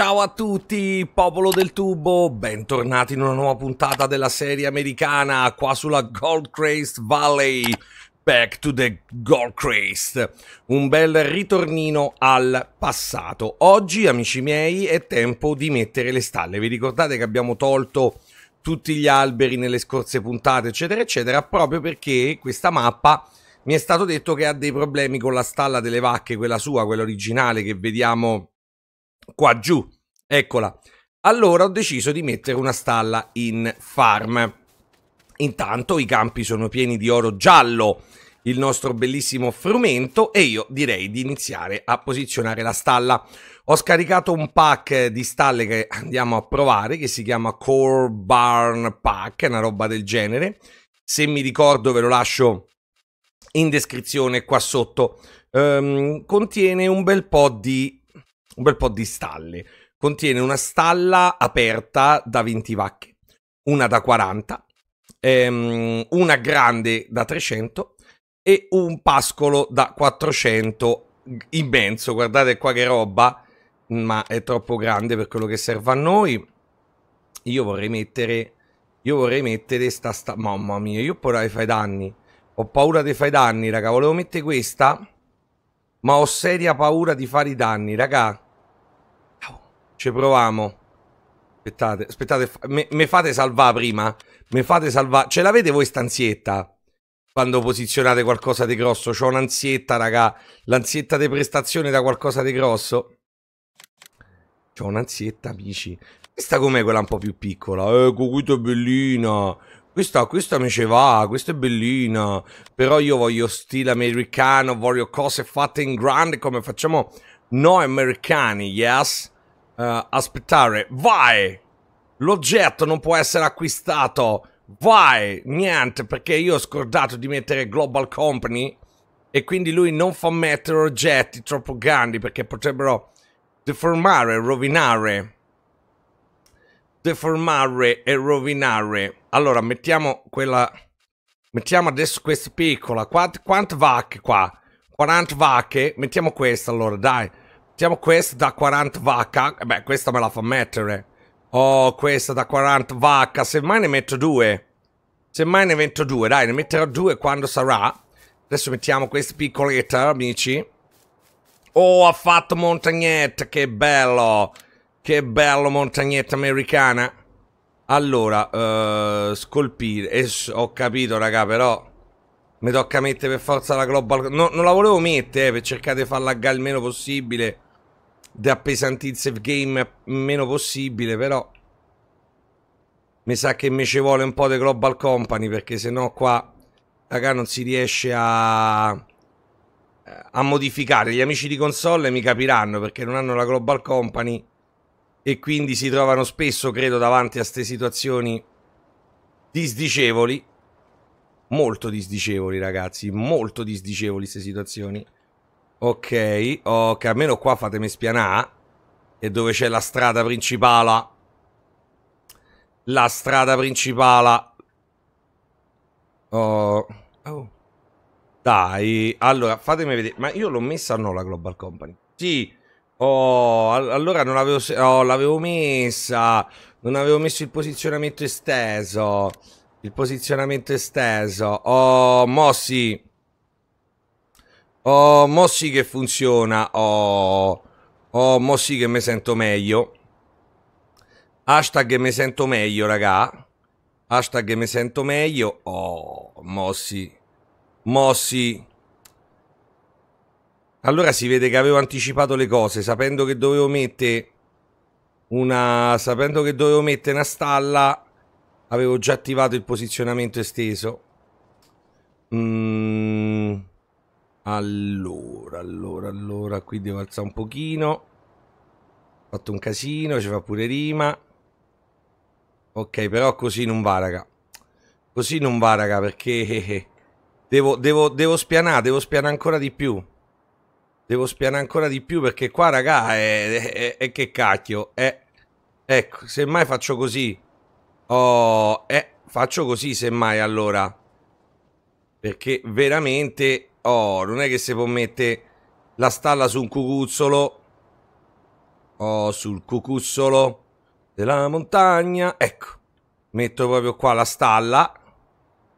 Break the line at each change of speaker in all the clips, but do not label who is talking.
Ciao a tutti, popolo del tubo, bentornati in una nuova puntata della serie americana qua sulla Goldcrest Valley. Back to the Goldcrest. Un bel ritornino al passato. Oggi, amici miei, è tempo di mettere le stalle. Vi ricordate che abbiamo tolto tutti gli alberi nelle scorse puntate, eccetera, eccetera, proprio perché questa mappa mi è stato detto che ha dei problemi con la stalla delle vacche, quella sua, quella originale che vediamo qua giù, eccola. Allora ho deciso di mettere una stalla in farm. Intanto i campi sono pieni di oro giallo, il nostro bellissimo frumento, e io direi di iniziare a posizionare la stalla. Ho scaricato un pack di stalle che andiamo a provare, che si chiama Core Barn Pack, una roba del genere. Se mi ricordo ve lo lascio in descrizione qua sotto. Um, contiene un bel po' di un bel po' di stalle. Contiene una stalla aperta da 20 vacche, una da 40, ehm, una grande da 300 e un pascolo da 400 immenso. Guardate qua che roba, ma è troppo grande per quello che serve a noi. Io vorrei mettere, io vorrei mettere sta, sta mamma mia, io poi fai danni. Ho paura di fare danni, raga. Volevo mettere questa, ma ho seria paura di fare i danni, raga. Ci proviamo. Aspettate, aspettate, Mi fate salvare prima. Mi fate salvare. Ce l'avete voi stanzietta? Quando posizionate qualcosa di grosso. C'ho un'ansietta, raga. L'ansietta di prestazione da qualcosa di grosso. C'ho un'ansietta, amici. Questa com'è quella un po' più piccola? Ecco, questa è bellina. Questa, questa mi ce va, questa è bellina. Però io voglio stile americano, voglio cose fatte in grande come facciamo noi americani, yes? Uh, aspettare, vai! L'oggetto non può essere acquistato. Vai! Niente, perché io ho scordato di mettere Global Company e quindi lui non fa mettere oggetti troppo grandi perché potrebbero deformare, rovinare. Deformare e rovinare. Allora, mettiamo quella... Mettiamo adesso questa piccola. Quante, quante vacche qua? 40 vacche? Mettiamo questa allora, dai. Siamo questa da 40 vacca. Eh, beh, questa me la fa mettere. Oh, questa da 40 vacca. Semmai ne metto due. Semmai ne metto due. Dai, ne metterò due quando sarà. Adesso mettiamo questa piccoletta, amici. Oh, ha fatto montagnetta. Che bello. Che bello montagnetta americana. Allora, uh, scolpire. Eh, ho capito, raga, però... Mi tocca mettere per forza la global... No, non la volevo mettere, eh, per cercare di farla laggare il meno possibile da appesantizza il game meno possibile, però mi sa che mi ci vuole un po' di Global Company perché sennò qua raga non si riesce a a modificare. Gli amici di console mi capiranno perché non hanno la Global Company e quindi si trovano spesso, credo, davanti a queste situazioni disdicevoli. Molto disdicevoli, ragazzi, molto disdicevoli queste situazioni. Ok, ok, almeno qua fatemi spianare. E dove c'è la strada principale? La strada principale. Oh. oh. Dai, allora fatemi vedere. Ma io l'ho messa o no la Global Company? Sì. Oh, allora non avevo... Oh, l'avevo messa. Non avevo messo il posizionamento esteso. Il posizionamento esteso. Oh, mossi. sì. Oh, Mossi che funziona. Oh, oh mo che mi sento meglio. Hashtag mi sento meglio, raga. Hashtag mi sento meglio. Oh, mossi. Mossi. Allora si vede che avevo anticipato le cose, sapendo che dovevo mettere una sapendo che dovevo mettere una stalla, avevo già attivato il posizionamento esteso. Mmm allora, allora, allora, qui devo alzare un pochino. Ho fatto un casino, ci fa pure rima. Ok, però così non va, raga. Così non va, raga, perché eh, eh, eh. devo, devo, devo spianare, devo spianare ancora di più. Devo spianare ancora di più perché qua, raga, è, è, è che cacchio. È, ecco, semmai faccio così. Oh, eh, faccio così semmai allora. Perché veramente Oh, non è che si può mettere la stalla su un cucuzzolo. Oh, sul cucuzzolo della montagna. Ecco, metto proprio qua la stalla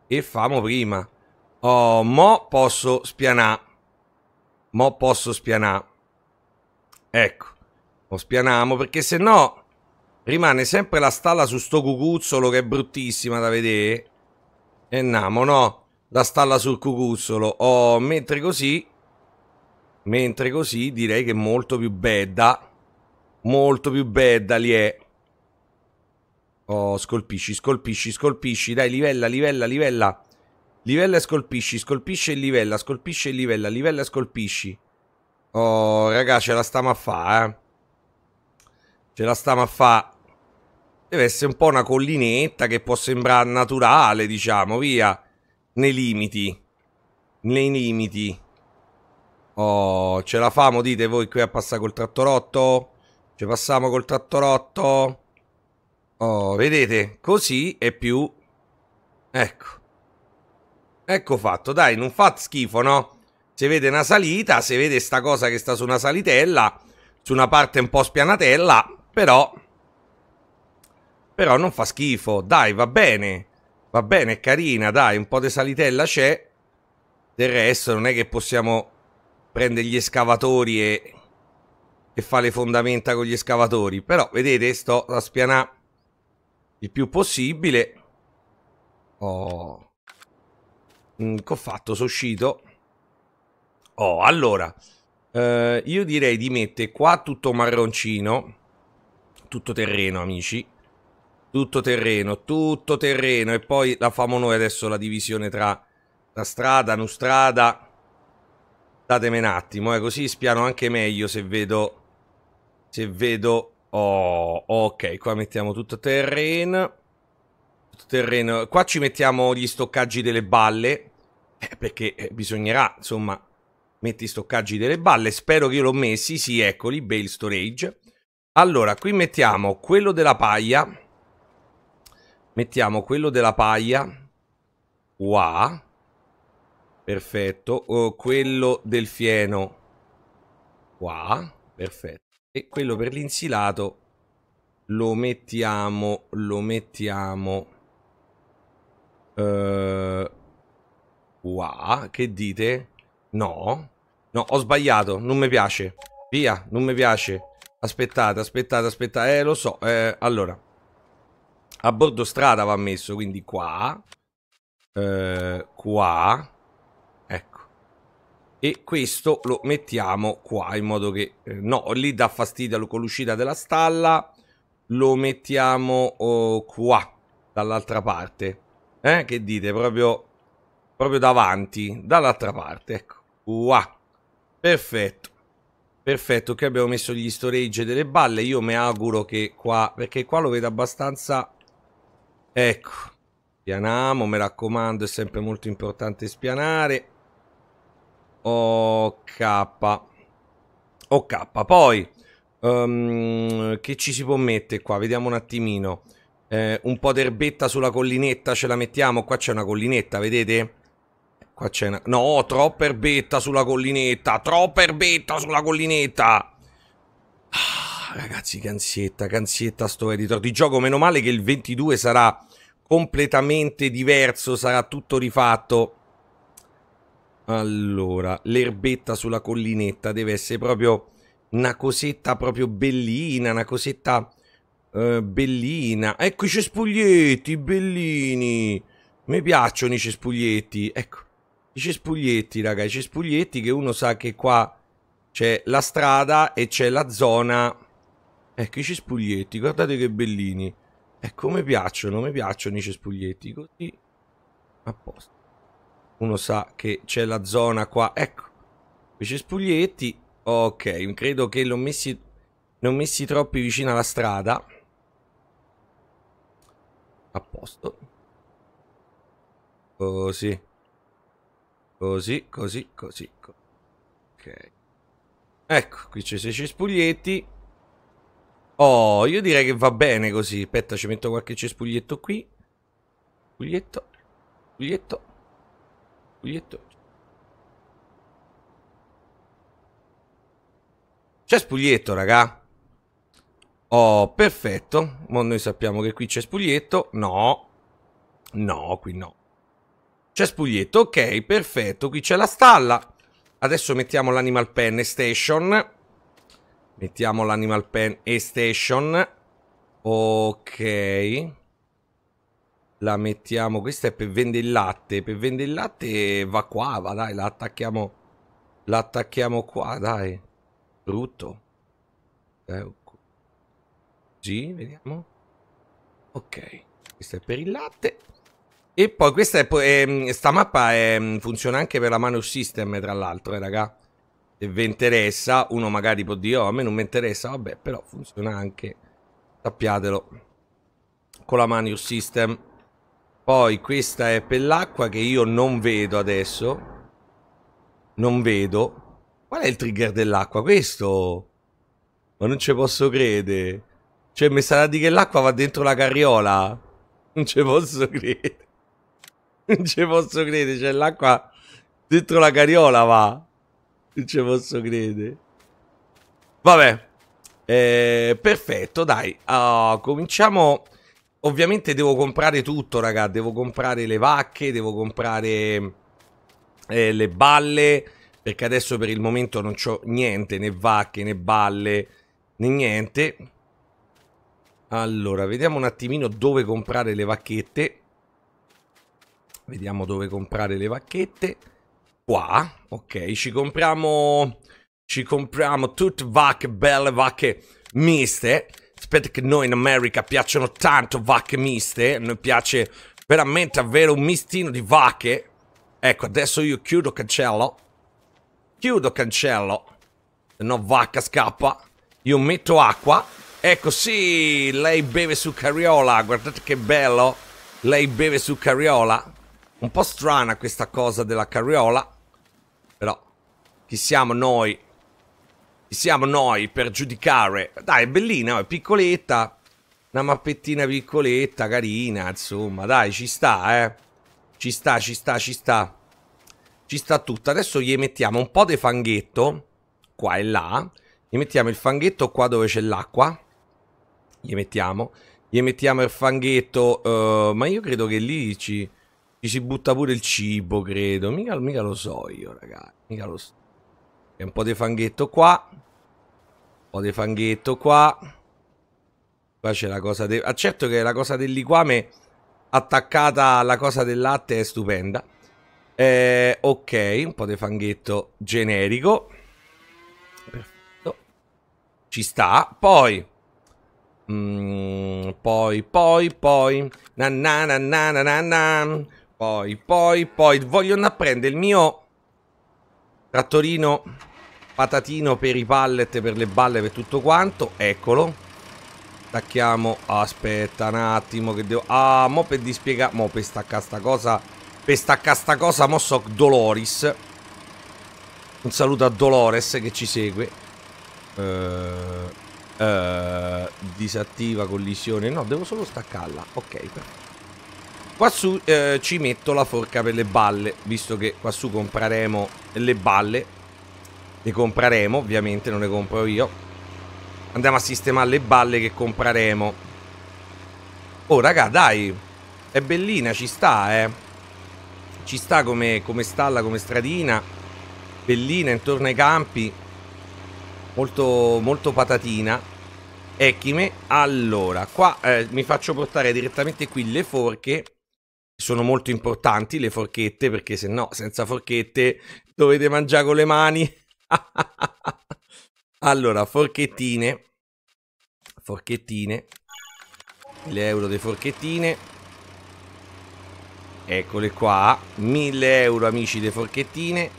e famo prima. Oh, mo posso spianà. Mo posso spianà. Ecco, lo spianiamo perché se no rimane sempre la stalla su sto cucuzzolo che è bruttissima da vedere. E namo, no? la stalla sul cucuzzolo. Oh, mentre così, mentre così direi che è molto più bedda, molto più bedda lì è. Oh, scolpisci, scolpisci, scolpisci, dai, livella, livella, livella. Livella e scolpisci, scolpisce e livella, scolpisce e livella, livella e scolpisci. Oh, raga, ce la stiamo a fa, eh. Ce la stiamo a fa. Deve essere un po' una collinetta che può sembrare naturale, diciamo, via. Nei limiti. Nei limiti. Oh, ce la famo, dite voi qui a passare col trattorotto? Ci passiamo col trattorotto? Oh, vedete? Così è più... Ecco. Ecco fatto. Dai, non fa schifo, no? Si vede una salita, si vede sta cosa che sta su una salitella, su una parte un po' spianatella, però... Però non fa schifo. Dai, va bene. Va bene, è carina, dai, un po' di salitella c'è. Del resto non è che possiamo prendere gli escavatori e, e fare le fondamenta con gli escavatori. Però, vedete, sto a spianare il più possibile. Oh. Mm, che ho fatto? Sono uscito. Oh, allora... Eh, io direi di mettere qua tutto marroncino, tutto terreno, amici. Tutto terreno, tutto terreno. E poi la famo noi adesso la divisione tra la strada, non strada. Datemi un attimo, eh, così spiano anche meglio se vedo... Se vedo... Oh, ok, qua mettiamo tutto terreno. Tutto terreno. Qua ci mettiamo gli stoccaggi delle balle. Eh, perché eh, bisognerà, insomma, metti i stoccaggi delle balle. Spero che io l'ho messi. Sì, eccoli, bail storage. Allora, qui mettiamo quello della paglia Mettiamo quello della paglia. qua Perfetto. Oh, quello del fieno. qua Perfetto. E quello per l'insilato lo mettiamo, lo mettiamo. Uh, eh, wow. Che dite? No. No, ho sbagliato. Non mi piace. Via, non mi piace. Aspettate, aspettate, aspettate. Eh, lo so. Eh, allora a bordo strada va messo, quindi qua, eh, qua, ecco, e questo lo mettiamo qua in modo che, eh, no, lì dà fastidio con l'uscita della stalla, lo mettiamo oh, qua, dall'altra parte, eh, che dite, proprio, proprio davanti, dall'altra parte, ecco, qua, perfetto. Perfetto, qui abbiamo messo gli storage delle balle, io mi auguro che qua, perché qua lo vedo abbastanza Ecco, spianiamo, mi raccomando, è sempre molto importante spianare. OK. OK, poi um, che ci si può mettere qua? Vediamo un attimino. Eh, un po' d'erbetta sulla collinetta ce la mettiamo. Qua c'è una collinetta, vedete? Qua c'è una... No, troppa erbetta sulla collinetta. Troppa erbetta sulla collinetta. Ah. Ah, ragazzi, cansietta, cansietta sto editor di gioco. Meno male che il 22 sarà completamente diverso, sarà tutto rifatto. Allora, l'erbetta sulla collinetta deve essere proprio una cosetta proprio bellina, una cosetta eh, bellina. Ecco i cespuglietti, bellini. Mi piacciono i cespuglietti. Ecco, i cespuglietti, raga, i cespuglietti che uno sa che qua c'è la strada e c'è la zona Ecco eh, i cespuglietti, guardate che bellini. Ecco, eh, mi piacciono, mi piacciono i cespuglietti, così a Uno sa che c'è la zona qua, ecco, i cespuglietti. Ok, credo che li ho messi, li ho messi troppi vicino alla strada. A posto. Così. Così, così, così. Ok. Ecco, qui c'è i cespuglietti. Oh, io direi che va bene così. Aspetta, ci metto qualche cespuglietto qui. Puglietto. Puglietto. Puglietto. C'è spuglietto, raga. Oh, perfetto. Ma noi sappiamo che qui c'è spuglietto. No. No, qui no. C'è spuglietto, ok, perfetto. Qui c'è la stalla. Adesso mettiamo l'animal pen station. Mettiamo l'animal pen e station. Ok. La mettiamo. Questa è per vendere il latte. Per vendere il latte va qua, va dai, la attacchiamo. La attacchiamo qua, dai. Brutto. Eh, G, vediamo. Ok. Questa è per il latte. E poi questa è... Eh, sta mappa è, ehm, funziona anche per la Manor System, tra l'altro, eh, raga se vi interessa, uno magari può dire, oh, a me non mi interessa, vabbè, però funziona anche, sappiatelo, con la Manius System. Poi questa è per l'acqua che io non vedo adesso, non vedo. Qual è il trigger dell'acqua? Questo? Ma non ci posso credere. Cioè, mi sarà di che l'acqua va dentro la carriola? Non ci posso credere. Non ci posso credere, cioè l'acqua dentro la carriola va. Non ci posso credere. Vabbè. Eh, perfetto, dai. Uh, cominciamo... Ovviamente devo comprare tutto, raga. Devo comprare le vacche, devo comprare eh, le balle. Perché adesso per il momento non ho niente, né vacche, né balle, né niente. Allora, vediamo un attimino dove comprare le vacchette. Vediamo dove comprare le vacchette qua, ok, ci compriamo, ci compriamo tutte vacche belle, vacche miste. Aspetta che noi in America piacciono tanto vacche miste, a noi piace veramente avere un mistino di vacche. Ecco, adesso io chiudo, cancello. Chiudo, cancello. Se no vacca scappa. Io metto acqua. Ecco, sì, lei beve su carriola. Guardate che bello. Lei beve su carriola. Un po' strana questa cosa della carriola. Però chi siamo noi? Chi siamo noi per giudicare? Dai, è bellina, è piccoletta. Una mappettina piccoletta, carina, insomma, dai, ci sta, eh. Ci sta, ci sta, ci sta. Ci sta tutto. Adesso gli mettiamo un po' di fanghetto, qua e là. Gli mettiamo il fanghetto qua dove c'è l'acqua. Gli mettiamo. Gli mettiamo il fanghetto. Uh, ma io credo che lì ci... Ci si butta pure il cibo, credo. Mica, mica lo so io, ragazzi. Mica lo so. C'è un po' di fanghetto qua. Un po' di fanghetto qua. Qua c'è la cosa del... Ah, certo che la cosa del liquame attaccata alla cosa del latte è stupenda. Eh, ok, un po' di fanghetto generico. Perfetto. Ci sta. Poi... Mm, poi, poi, poi... Na na na na na na na... Poi, poi, poi, voglio andare a prendere il mio trattorino patatino per i pallet, per le balle, per tutto quanto. Eccolo. Stacchiamo. Aspetta un attimo che devo... Ah, mo per dispiegare... Mo per staccare sta cosa... Per staccare sta cosa, mo so Dolores. Un saluto a Dolores che ci segue. Uh, uh, disattiva collisione. No, devo solo staccarla. Ok, perfetto. Quassù eh, ci metto la forca per le balle, visto che quassù compreremo le balle. Le compreremo, ovviamente, non le compro io. Andiamo a sistemare le balle che compreremo. Oh, raga, dai. È bellina, ci sta, eh. Ci sta come, come stalla, come stradina. Bellina, intorno ai campi. Molto, molto patatina. Ecchime. Allora, qua eh, mi faccio portare direttamente qui le forche sono molto importanti le forchette perché se no senza forchette dovete mangiare con le mani allora forchettine forchettine 1000 euro di forchettine eccole qua 1000 euro amici di forchettine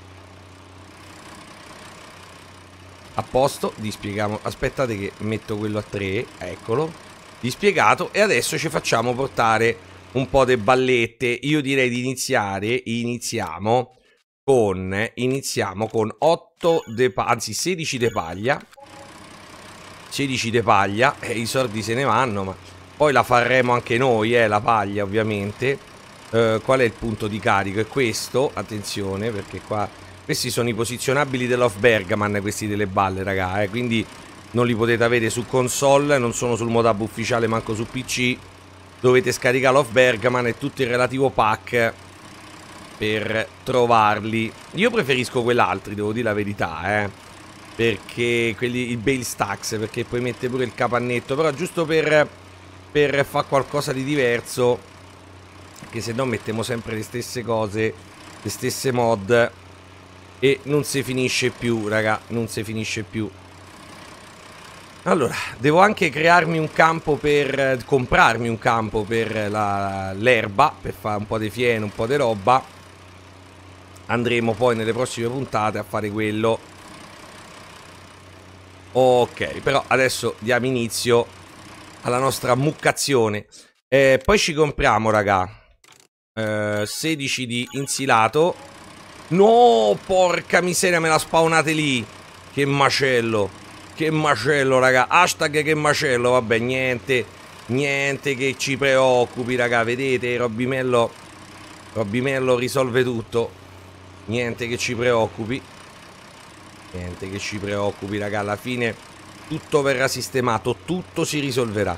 a posto dispieghiamo aspettate che metto quello a 3 eccolo dispiegato e adesso ci facciamo portare un po' di ballette. Io direi di iniziare, iniziamo con, iniziamo con 8 de, anzi 16 de paglia. 16 de paglia, eh, i soldi se ne vanno, ma poi la faremo anche noi, eh, la paglia ovviamente. Eh, qual è il punto di carico? È questo, attenzione, perché qua... Questi sono i posizionabili dell'Off Bergman, questi delle balle, raga, eh, quindi non li potete avere su console, non sono sul modab ufficiale, manco su PC dovete scaricare l'off Bergman e tutto il relativo pack per trovarli. Io preferisco quell'altro, devo dire la verità, eh. Perché quelli, il Bale Stacks, perché poi mette pure il capannetto. Però giusto per, per fare qualcosa di diverso, che se no mettiamo sempre le stesse cose, le stesse mod. E non si finisce più, raga, non si finisce più. Allora, devo anche crearmi un campo per... Eh, comprarmi un campo per l'erba, per fare un po' di fieno, un po' di roba. Andremo poi nelle prossime puntate a fare quello. Ok, però adesso diamo inizio alla nostra muccazione. Eh, poi ci compriamo, raga. Eh, 16 di insilato. No, porca miseria, me la spawnate lì. Che macello. Che macello, raga. Hashtag che macello. Vabbè, niente. Niente che ci preoccupi, raga. Vedete, robbimello robbimello risolve tutto. Niente che ci preoccupi. Niente che ci preoccupi, raga. Alla fine tutto verrà sistemato. Tutto si risolverà.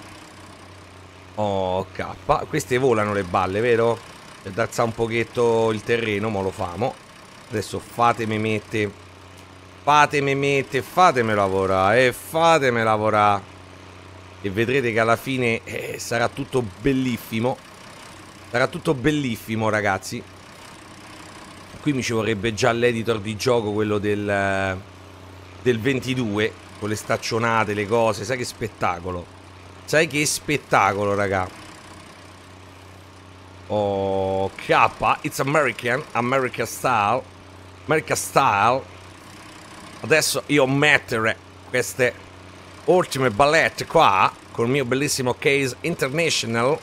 Oh, K. Queste volano le balle, vero? Per darzare un pochetto il terreno, ma lo famo. Adesso fatemi mettere Fatemi mettere, fatemi lavorare, eh, fatemi lavorare. E vedrete che alla fine eh, sarà tutto bellissimo. Sarà tutto bellissimo, ragazzi. Qui mi ci vorrebbe già l'editor di gioco, quello del, del 22, con le staccionate, le cose. Sai che spettacolo. Sai che spettacolo, ragazzi. Oh, K, it's American, America style. America style. Adesso io mettere queste ultime ballette qua col mio bellissimo case international.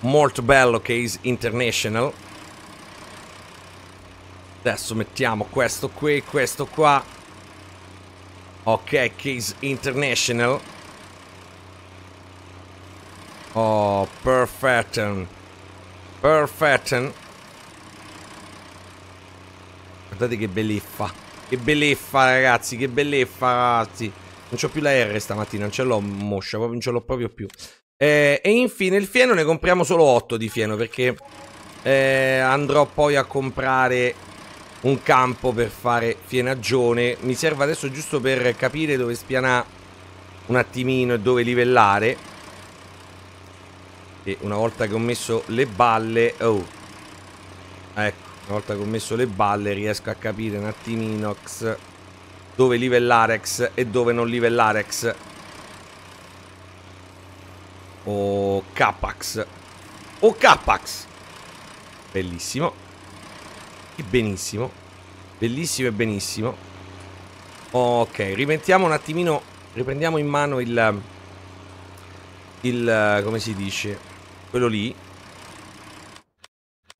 Molto bello case international. Adesso mettiamo questo qui, questo qua. Ok, case international. Oh, perfetto. Perfetto. Guardate che belli fa che bellezza, ragazzi, che bellezza, ragazzi. Non c'ho più la R stamattina, non ce l'ho moscia, non ce l'ho proprio più. Eh, e infine il fieno ne compriamo solo 8 di fieno perché eh, andrò poi a comprare un campo per fare fienagione. Mi serve adesso giusto per capire dove spianare un attimino e dove livellare. E una volta che ho messo le balle... Oh, ecco una volta che ho messo le balle riesco a capire un attimino dove livellare X e dove non livellare X o Capax o Capax bellissimo e benissimo bellissimo e benissimo ok rimettiamo un attimino riprendiamo in mano il il come si dice quello lì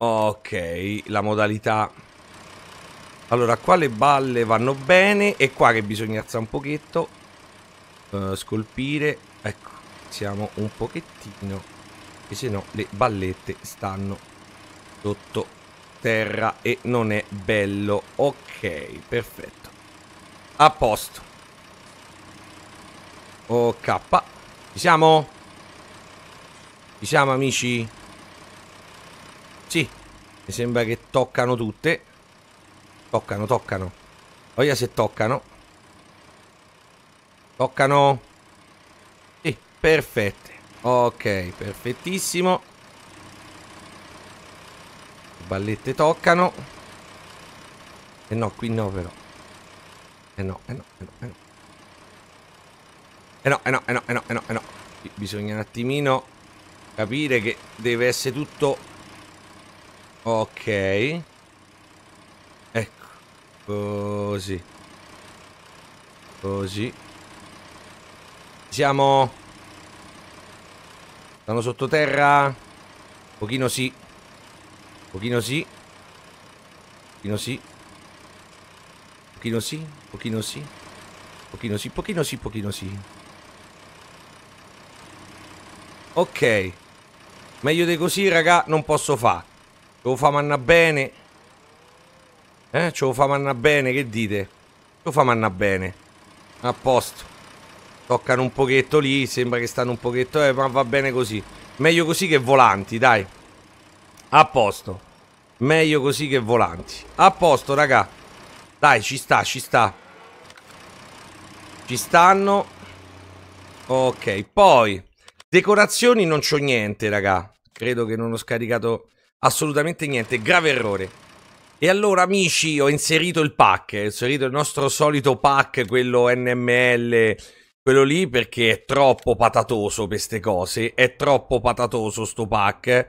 Ok, la modalità... Allora, qua le balle vanno bene. E qua che bisogna alzare un pochetto. Uh, scolpire. Ecco, siamo un pochettino. E se no, le ballette stanno sotto terra e non è bello. Ok, perfetto. A posto. Ok, ci siamo? Ci siamo, amici? Mi sembra che toccano tutte. Toccano, toccano. Voglia se toccano. Toccano. Sì, perfette. Ok, perfettissimo. Le ballette toccano. E eh no, qui no però. E eh no, e eh no, e eh no, e eh no. E eh no, e no, e no, e no, e no, e no. Bisogna un attimino capire che deve essere tutto Ok. Ecco. Così. Così. Siamo... Stanno sottoterra. Un pochino sì. Un pochino sì. Un pochino sì. Un pochino sì. Un pochino sì. Un pochino sì. Pochino sì. Pochino sì. Ok. Meglio di così, raga, non posso fare. Ce lo fa manna bene. Eh, ce lo fa manna bene, che dite? Ce lo fa manna bene. A posto. Toccano un pochetto lì, sembra che stanno un pochetto... Eh, ma va bene così. Meglio così che volanti, dai. A posto. Meglio così che volanti. A posto, raga. Dai, ci sta, ci sta. Ci stanno. Ok, poi... Decorazioni non c'ho niente, raga. Credo che non ho scaricato assolutamente niente, grave errore. E allora amici ho inserito il pack, ho inserito il nostro solito pack, quello NML, quello lì perché è troppo patatoso queste cose, è troppo patatoso sto pack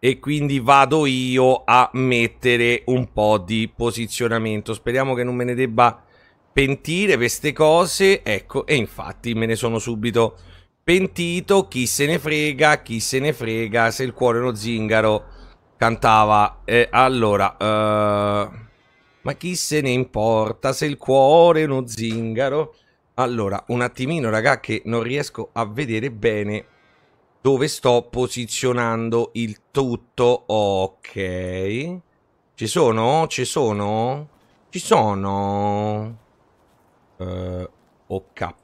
e quindi vado io a mettere un po' di posizionamento. Speriamo che non me ne debba pentire queste cose, ecco, e infatti me ne sono subito pentito, chi se ne frega, chi se ne frega, se il cuore è uno zingaro cantava e allora uh, ma chi se ne importa se il cuore è uno zingaro allora un attimino raga che non riesco a vedere bene dove sto posizionando il tutto ok ci sono ci sono ci sono uh, eh, ok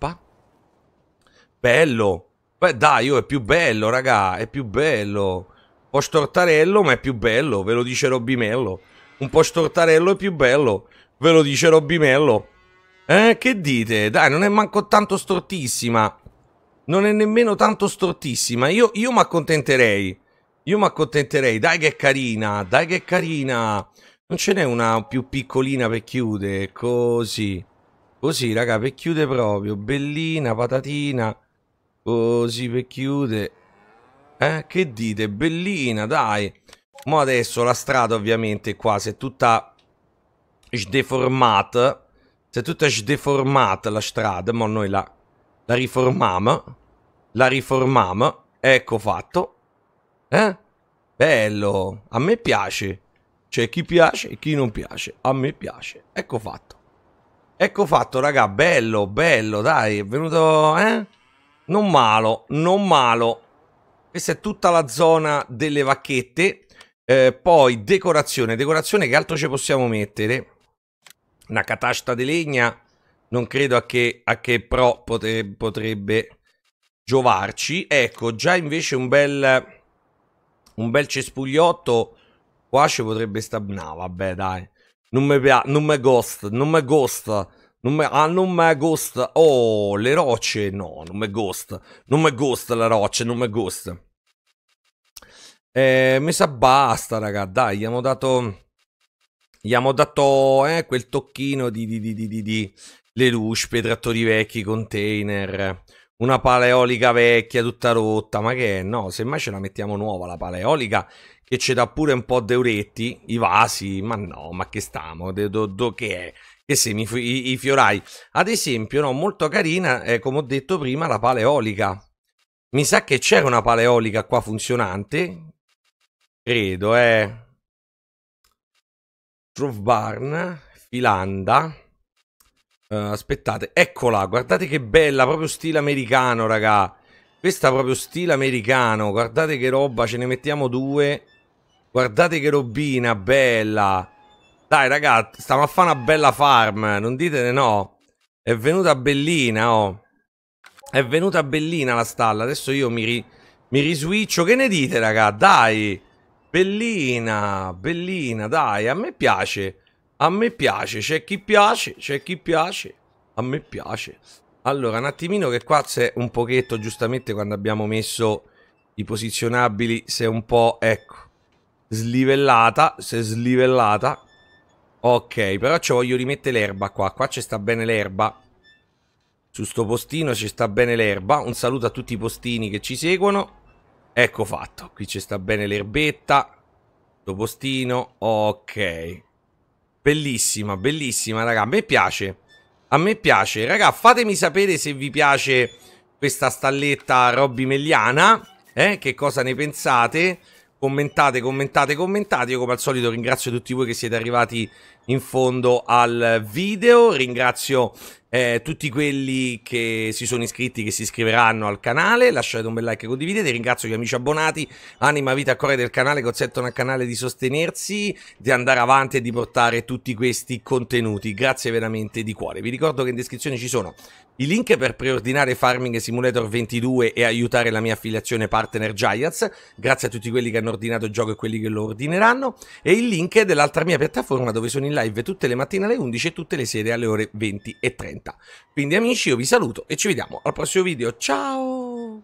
bello beh dai oh, è più bello raga è più bello po' stortarello, ma è più bello, ve lo dice Robimello. Un po' stortarello è più bello, ve lo dice Robimello. Eh, che dite? Dai, non è manco tanto stortissima. Non è nemmeno tanto stortissima. Io, io mi accontenterei. Io mi accontenterei. Dai che è carina, dai che è carina. Non ce n'è una più piccolina per chiudere, così. Così, raga, per chiudere proprio. Bellina, patatina. Così per chiudere. Eh? Che dite? Bellina, dai. Ma adesso la strada ovviamente qua si è tutta sdeformata. Si è tutta sdeformata la strada, ma noi la, la riformiamo. La riformiamo. Ecco fatto. Eh? Bello. A me piace. Cioè chi piace e chi non piace. A me piace. Ecco fatto. Ecco fatto, raga. Bello, bello, dai. È venuto, eh? Non malo, non malo. Questa è tutta la zona delle vacchette. Eh, poi decorazione, decorazione che altro ci possiamo mettere? Una catasta di legna, non credo a che, a che pro potrebbe, potrebbe giovarci. Ecco, già invece un bel, un bel cespugliotto qua ci potrebbe stare... No, vabbè, dai. Non mi piace, non mi gusta non mi ghost. Non me, ah, non me ghost. Oh, le rocce. No, non me ghost. Non me ghost la roccia, non me ghost. Eh, mi sa basta, raga. Dai, gli abbiamo dato... Gli abbiamo dato eh, quel tocchino di, di, di, di, di di... Le lelouch, pietrattori vecchi, container, una paleolica vecchia tutta rotta. Ma che è? no, semmai ce la mettiamo nuova la paleolica, che ci dà pure un po' d'euretti, i vasi. Ma no, ma che stiamo? Do, do, che è? e semi i, i fiorai. Ad esempio, no, molto carina è, come ho detto prima, la paleolica. Mi sa che c'era una paleolica qua funzionante. Credo, eh. Trove Barn, Filanda. Uh, aspettate, eccola, guardate che bella, proprio stile americano, raga. Questa proprio stile americano, guardate che roba, ce ne mettiamo due. Guardate che robina, bella. Dai ragazzi, stiamo a fare una bella farm, non ditene no. È venuta bellina, oh. È venuta bellina la stalla, adesso io mi, ri mi riswitcho. Che ne dite raga? Dai! Bellina, bellina, dai, a me piace. A me piace, c'è chi piace, c'è chi piace. A me piace. Allora, un attimino che qua c'è un pochetto, giustamente quando abbiamo messo i posizionabili, se è un po', ecco, slivellata, se è slivellata. Ok, però ci voglio rimettere l'erba qua. Qua ci sta bene l'erba. Su sto postino ci sta bene l'erba. Un saluto a tutti i postini che ci seguono. Ecco fatto. Qui ci sta bene l'erbetta. Sto postino. Ok. Bellissima, bellissima, raga. A me piace. A me piace. Raga, fatemi sapere se vi piace questa stalletta Robby Meliana. Eh? Che cosa ne pensate? Commentate, commentate, commentate. Io come al solito ringrazio tutti voi che siete arrivati in fondo al video. Ringrazio eh, tutti quelli che si sono iscritti, che si iscriveranno al canale. Lasciate un bel like e condividete. Ringrazio gli amici abbonati, anima, vita, cuore del canale, consentono al canale di sostenersi, di andare avanti e di portare tutti questi contenuti. Grazie veramente di cuore. Vi ricordo che in descrizione ci sono i link per preordinare Farming Simulator 22 e aiutare la mia affiliazione partner Giants. Grazie a tutti quelli che hanno ordinato il gioco e quelli che lo ordineranno. E il link dell'altra mia piattaforma dove sono in live tutte le mattine alle 11 e tutte le sere alle ore 20 e 30. Quindi amici io vi saluto e ci vediamo al prossimo video. Ciao!